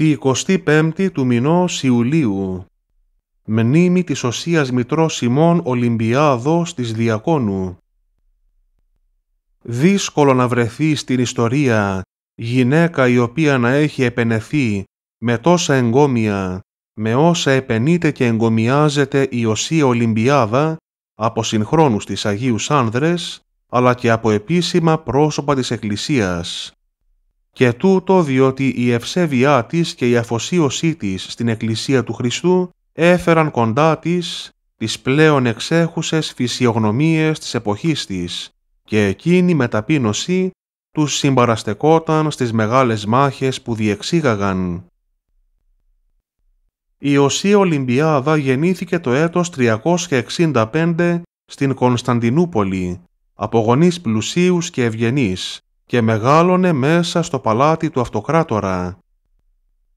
τη 25η του μηνός Ιουλίου. Μνήμη της Οσίας Μητρός ημών Ολυμπιάδος της Διακόνου. Δύσκολο να βρεθεί στην ιστορία γυναίκα η οποία να έχει επενεθεί με τόσα εγκόμια, με όσα επενείται και εγκομιάζεται η Οσία Ολυμπιάδα από συγχρόνους της Αγίους Άνδρες, αλλά και από επίσημα πρόσωπα της διακονου δυσκολο να βρεθει στην ιστορια γυναικα η οποια να εχει επενεθει με τοσα εγκομια με οσα επενειται και εγκομιαζεται η οσια ολυμπιαδα απο συγχρονους της αγίου ανδρες αλλα και απο επισημα προσωπα της εκκλησιας και τούτο διότι η ευσέβειά της και η αφοσίωσή της στην Εκκλησία του Χριστού έφεραν κοντά της τις πλέον εξέχουσες φυσιογνωμίες της εποχής της και εκείνη με ταπείνωση τους συμπαραστεκόταν στις μεγάλες μάχες που διεξήγαγαν. Η Οσία Ολυμπιάδα γεννήθηκε το έτος 365 στην Κωνσταντινούπολη, από γονείς πλουσίους και ευγενείς, και μεγάλωνε μέσα στο παλάτι του αυτοκράτορα.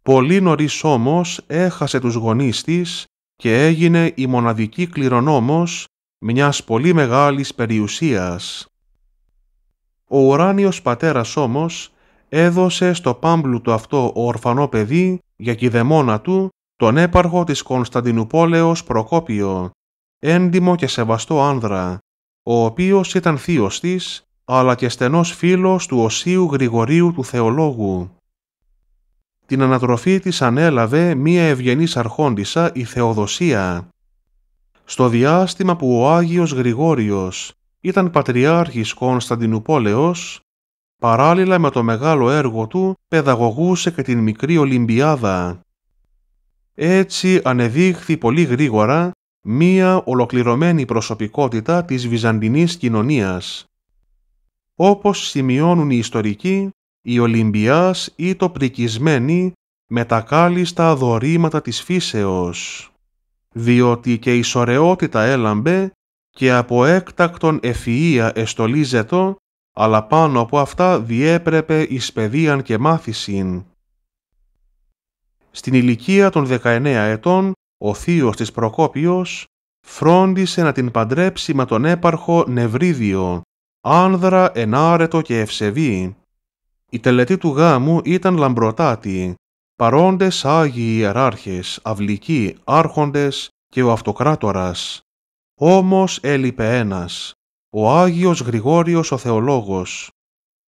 Πολύ νωρίς όμως έχασε τους γονείς της και έγινε η μοναδική κληρονόμος μιας πολύ μεγάλης περιουσίας. Ο ουράνιος πατέρας όμως έδωσε στο του αυτό ορφανό παιδί για κηδεμόνα του τον έπαρχο της Κωνσταντινουπόλεως Προκόπιο, έντιμο και σεβαστό άνδρα, ο οποίος ήταν θείος της αλλά και στενός φίλος του Οσίου Γρηγορίου του Θεολόγου. Την ανατροφή της ανέλαβε μία ευγενής αρχόντισσα η Θεοδοσία. Στο διάστημα που ο Άγιος Γρηγόριος ήταν πατριάρχης Κωνσταντινούπολεως, παράλληλα με το μεγάλο έργο του παιδαγωγούσε και την μικρή Ολυμπιάδα. Έτσι ανεδείχθη πολύ γρήγορα μία ολοκληρωμένη προσωπικότητα της Βυζαντινής κοινωνίας όπως σημειώνουν οι ιστορικοί, οι Ολυμπιάς το πρικισμένη με τα κάλλιστα δωρήματα της φύσεως, διότι και η σωρεότητα έλαμπε και από έκτακτον εφιά εστολίζετο, αλλά πάνω από αυτά διέπρεπε εις και μάθησιν. Στην ηλικία των 19 ετών, ο θείος της Προκόπιος φρόντισε να την παντρέψει με τον έπαρχο Νευρίδιο, άνδρα ενάρετο και ευσεβή. Η τελετή του γάμου ήταν λαμπροτάτη, παρόντες Άγιοι Ιεράρχες, αυλικοί άρχοντες και ο Αυτοκράτορας. Όμως έλειπε ένας, ο Άγιος Γρηγόριος ο Θεολόγος,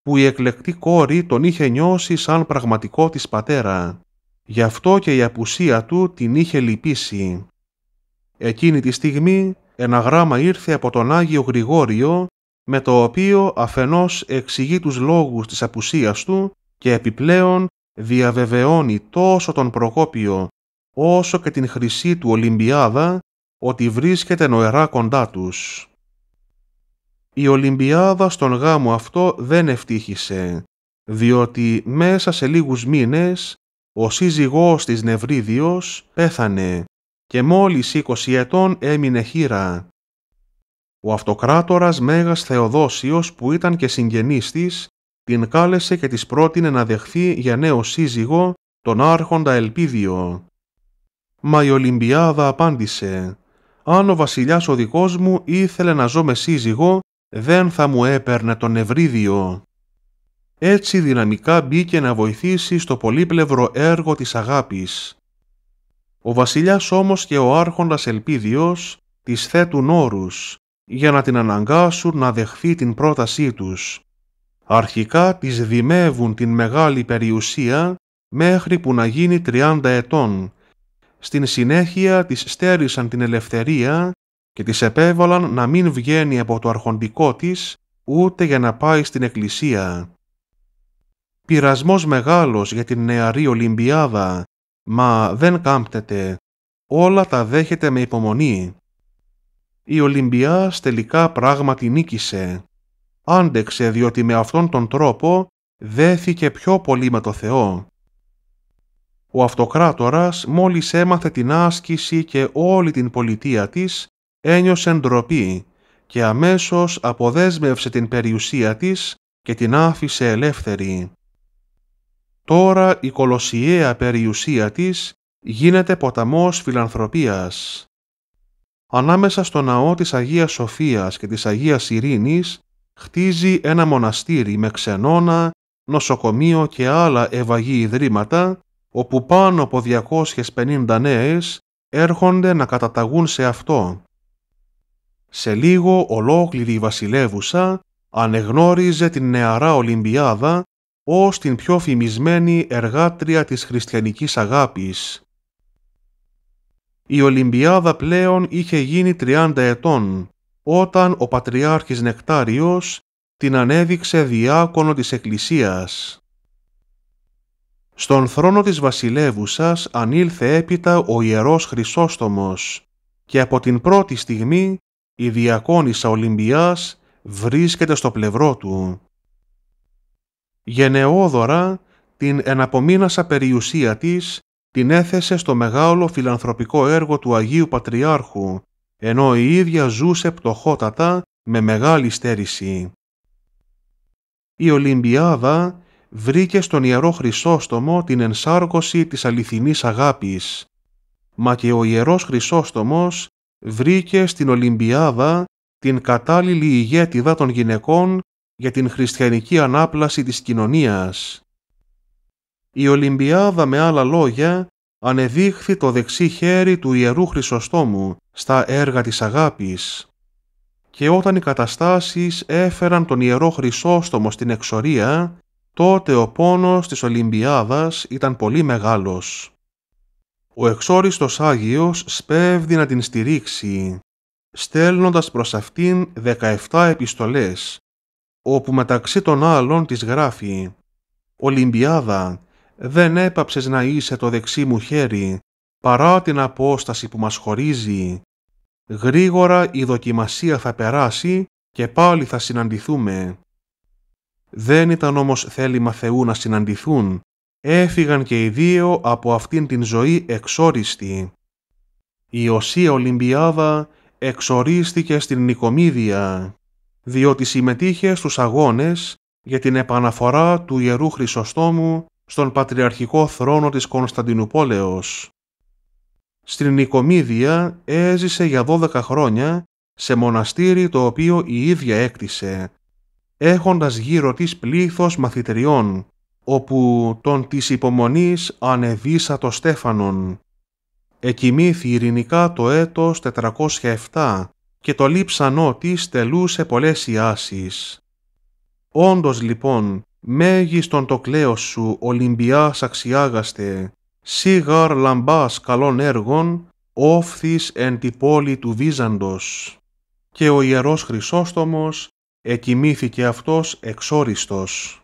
που η εκλεκτή κόρη τον είχε νιώσει σαν πραγματικό της πατέρα. Γι' αυτό και η απουσία του την είχε λυπήσει. Εκείνη τη στιγμή ένα γράμμα ήρθε από τον Άγιο Γρηγόριο με το οποίο αφενός εξηγεί τους λόγους της απουσίας του και επιπλέον διαβεβαιώνει τόσο τον Προκόπιο όσο και την χρυσή του Ολυμπιάδα ότι βρίσκεται νοερά κοντά τους. Η Ολυμπιάδα στον γάμο αυτό δεν ευτύχησε, διότι μέσα σε λίγους μήνες ο σύζυγός της Νευρίδιος πέθανε και μόλις 20 ετών έμεινε χείρα. Ο αυτοκράτορας Μέγας Θεοδόσιος που ήταν και συγγενής της, την κάλεσε και της πρότεινε να δεχθεί για νέο σύζυγο τον άρχοντα Ελπίδιο. Μα η Ολυμπιάδα απάντησε «Αν ο βασιλιάς ο δικός μου ήθελε να ζω με σύζυγο, δεν θα μου έπαιρνε τον Ευρύδιο». Έτσι δυναμικά μπήκε να βοηθήσει στο πολύπλευρο έργο της αγάπης. Ο βασιλιάς όμως και ο άρχοντας Ελπίδιος της θέτουν όρους για να την αναγκάσουν να δεχθεί την πρότασή τους. Αρχικά τις δημεύουν την μεγάλη περιουσία μέχρι που να γίνει 30 ετών. Στην συνέχεια της στέρισαν την ελευθερία και της επέβαλαν να μην βγαίνει από το αρχοντικό της ούτε για να πάει στην εκκλησία. Πειρασμός μεγάλος για την νεαρή Ολυμπιάδα, μα δεν κάμπτεται, όλα τα δέχεται με υπομονή η Ολυμπιάς τελικά πράγματι νίκησε. Άντεξε διότι με αυτόν τον τρόπο δέθηκε πιο πολύ με το Θεό. Ο αυτοκράτορας μόλις έμαθε την άσκηση και όλη την πολιτεία της ένιωσε ντροπή και αμέσως αποδέσμευσε την περιουσία της και την άφησε ελεύθερη. Τώρα η κολοσιαία περιουσία της γίνεται ποταμός φιλανθρωπίας ανάμεσα στο ναό της Αγίας Σοφίας και της Αγίας Ειρήνης, χτίζει ένα μοναστήρι με ξενώνα, νοσοκομείο και άλλα ευαγή ιδρύματα, όπου πάνω από 250 νέες έρχονται να καταταγούν σε αυτό. Σε λίγο ολόκληρη η βασιλεύουσα ανεγνώριζε την νεαρά Ολυμπιάδα ως την πιο φημισμένη εργάτρια της χριστιανικής αγάπης η Ολυμπιάδα πλέον είχε γίνει 30 ετών, όταν ο Πατριάρχης Νεκτάριος την ανέδειξε διάκονο της Εκκλησίας. Στον θρόνο της βασιλεύουσας ανήλθε έπειτα ο Ιερός Χρυσόστομος και από την πρώτη στιγμή η διακόνισσα Ολυμπιάς βρίσκεται στο πλευρό του. Γενεόδωρα την εναπομείνασα περιουσία της την έθεσε στο μεγάλο φιλανθρωπικό έργο του Αγίου Πατριάρχου, ενώ η ίδια ζούσε πτωχότατα με μεγάλη στέρηση. Η Ολυμπιάδα βρήκε στον Ιερό Χρυσόστομο την ενσάρκωση της αληθινής αγάπης, μα και ο Ιερός Χρυσόστομος βρήκε στην Ολυμπιάδα την κατάλληλη ηγέτιδα των γυναικών για την χριστιανική ανάπλαση της κοινωνίας. Η Ολυμπιάδα με άλλα λόγια ανεδείχθη το δεξί χέρι του Ιερού Χρυσοστόμου στα έργα της αγάπης. Και όταν οι καταστάσεις έφεραν τον Ιερό Χρυσόστομο στην εξορία, τότε ο πόνος της Ολυμπιάδας ήταν πολύ μεγάλος. Ο εξόριστος Άγιος σπέβδει να την στηρίξει, στέλνοντας προς αυτήν 17 επιστολές, όπου μεταξύ των άλλων της γράφει «Ολυμπιάδα, δεν έπαψες να είσαι το δεξί μου χέρι, παρά την απόσταση που μας χωρίζει. Γρήγορα η δοκιμασία θα περάσει και πάλι θα συναντηθούμε. Δεν ήταν όμως θέλημα Θεού να συναντηθούν. Έφυγαν και οι δύο από αυτήν την ζωή εξορίστη. Η Ωσία Ολυμπιάδα εξορίστηκε στην Νικομίδια, διότι συμμετείχε στους αγώνες για την επαναφορά του Ιερού Χρυσοστόμου στον Πατριαρχικό θρόνο της Κωνσταντινούπολεως. Στην Νικομίδια έζησε για 12 χρόνια σε μοναστήρι το οποίο η ίδια έκτισε, έχοντας γύρω της πλήθος μαθητριών, όπου τον της υπομονής ανεβήσα το Στέφανον. Εκοιμήθη ειρηνικά το έτος 407 και το λείψανό της τελούσε πολλές ιάσεις. Όντως λοιπόν Μέγιστον το κλαίο σου, Ολυμπιάς αξιάγαστε, σίγαρ λαμπάς καλών έργων, όφθης εν τη πόλη του Βίζαντος. Και ο Ιερός Χρυσόστομος εκοιμήθηκε αυτός εξόριστος.